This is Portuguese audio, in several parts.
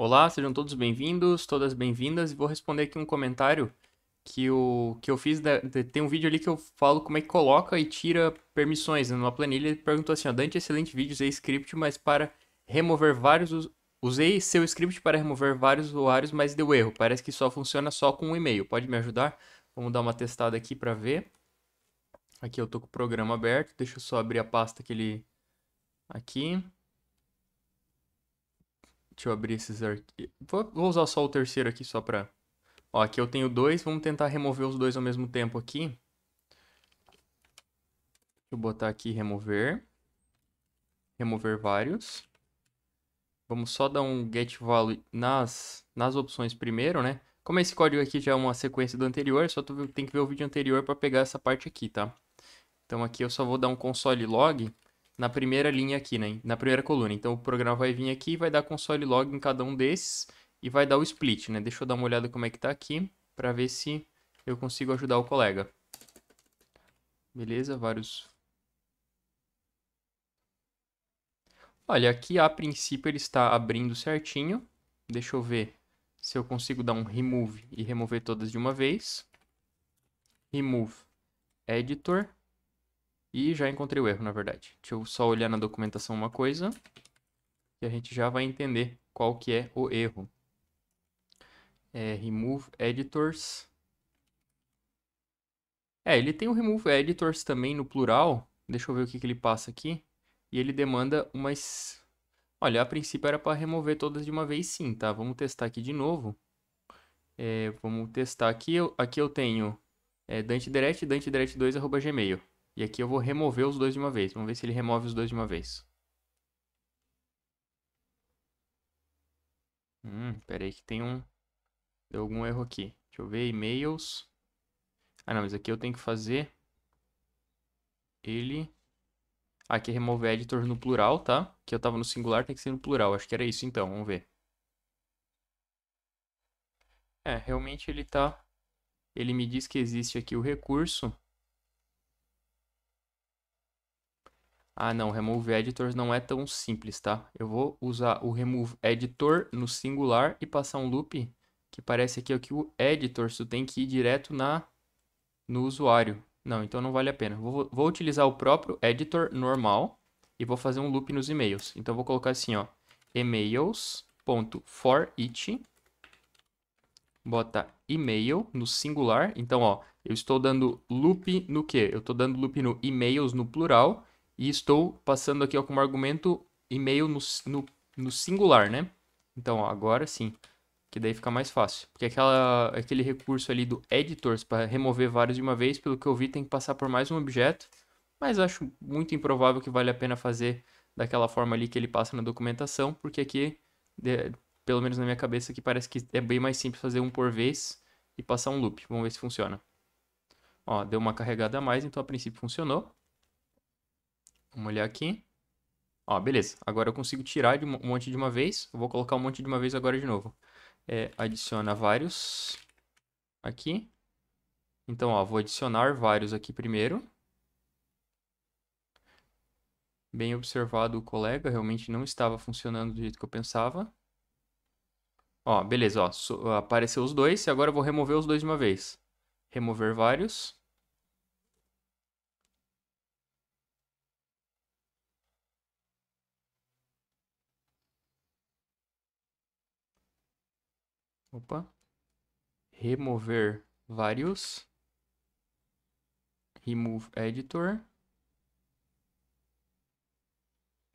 Olá, sejam todos bem-vindos, todas bem-vindas. Vou responder aqui um comentário que, o, que eu fiz. tem um vídeo ali que eu falo como é que coloca e tira permissões. Né? Numa planilha ele perguntou assim: ó, Dante, excelente vídeo, usei script, mas para remover vários. Usei seu script para remover vários usuários, mas deu erro. Parece que só funciona só com um e-mail. Pode me ajudar? Vamos dar uma testada aqui para ver. Aqui eu tô com o programa aberto. Deixa eu só abrir a pasta que ele. Aqui. Deixa eu abrir esses arquivos. Vou, usar só o terceiro aqui, só pra... Ó, aqui eu tenho dois, vamos tentar remover os dois ao mesmo tempo aqui. Deixa eu botar aqui remover. Remover vários. Vamos só dar um get value nas, nas opções primeiro, né? Como esse código aqui já é uma sequência do anterior, só tu tem que ver o vídeo anterior para pegar essa parte aqui, tá? Então aqui eu só vou dar um console log na primeira linha aqui, né? Na primeira coluna. Então o programa vai vir aqui e vai dar console log em cada um desses e vai dar o split, né? Deixa eu dar uma olhada como é que está aqui para ver se eu consigo ajudar o colega. Beleza, vários... Olha, aqui a princípio ele está abrindo certinho. Deixa eu ver se eu consigo dar um remove e remover todas de uma vez. Remove editor. E já encontrei o erro, na verdade. Deixa eu só olhar na documentação uma coisa. E a gente já vai entender qual que é o erro. É, remove editors. É, ele tem o remove editors também no plural. Deixa eu ver o que, que ele passa aqui. E ele demanda umas... Olha, a princípio era para remover todas de uma vez sim, tá? Vamos testar aqui de novo. É, vamos testar aqui. Aqui eu tenho é, Dante Direct, Dante Direct 2, arroba gmail. E aqui eu vou remover os dois de uma vez. Vamos ver se ele remove os dois de uma vez. Hum, peraí que tem um... Deu algum erro aqui. Deixa eu ver, e-mails. Ah, não, mas aqui eu tenho que fazer... Ele... Ah, aqui é remover editor no plural, tá? Que eu tava no singular, tem que ser no plural. Acho que era isso então, vamos ver. É, realmente ele tá... Ele me diz que existe aqui o recurso Ah, não, remove editors não é tão simples, tá? Eu vou usar o remove editor no singular e passar um loop que parece aqui é o que o editor tu tem que ir direto na no usuário. Não, então não vale a pena. Vou, vou utilizar o próprio editor normal e vou fazer um loop nos e-mails. Então vou colocar assim, ó, emails.forEach bota e-mail no singular. Então, ó, eu estou dando loop no quê? Eu estou dando loop no e-mails no plural e estou passando aqui ó, como argumento e-mail no, no, no singular, né? Então, ó, agora sim. Que daí fica mais fácil. Porque aquela, aquele recurso ali do editors para remover vários de uma vez, pelo que eu vi, tem que passar por mais um objeto. Mas acho muito improvável que vale a pena fazer daquela forma ali que ele passa na documentação, porque aqui, de, pelo menos na minha cabeça, aqui parece que é bem mais simples fazer um por vez e passar um loop. Vamos ver se funciona. Ó, deu uma carregada a mais, então a princípio funcionou. Vamos olhar aqui. Ó, beleza. Agora eu consigo tirar de um monte de uma vez. Eu vou colocar um monte de uma vez agora de novo. É, adiciona vários aqui. Então, ó, vou adicionar vários aqui primeiro. Bem observado o colega, realmente não estava funcionando do jeito que eu pensava. Ó, beleza, ó, so, apareceu os dois e agora eu vou remover os dois de uma vez. Remover vários. Opa. Remover vários. Remove editor.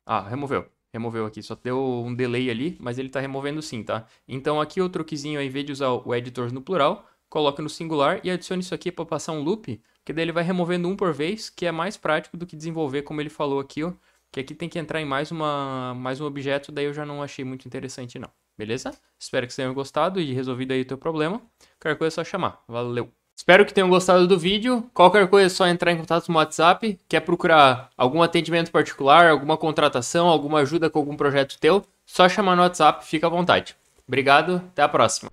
Ah, removeu. Removeu aqui, só deu um delay ali, mas ele está removendo sim, tá? Então aqui o truquezinho, ao invés de usar o editor no plural, coloque no singular e adicione isso aqui para passar um loop, que daí ele vai removendo um por vez, que é mais prático do que desenvolver como ele falou aqui, ó, que aqui tem que entrar em mais, uma, mais um objeto, daí eu já não achei muito interessante não. Beleza? Espero que vocês tenham gostado e resolvido aí o teu problema. Qualquer coisa é só chamar. Valeu! Espero que tenham gostado do vídeo. Qualquer coisa é só entrar em contato no WhatsApp. Quer procurar algum atendimento particular, alguma contratação, alguma ajuda com algum projeto teu? Só chamar no WhatsApp, fica à vontade. Obrigado, até a próxima.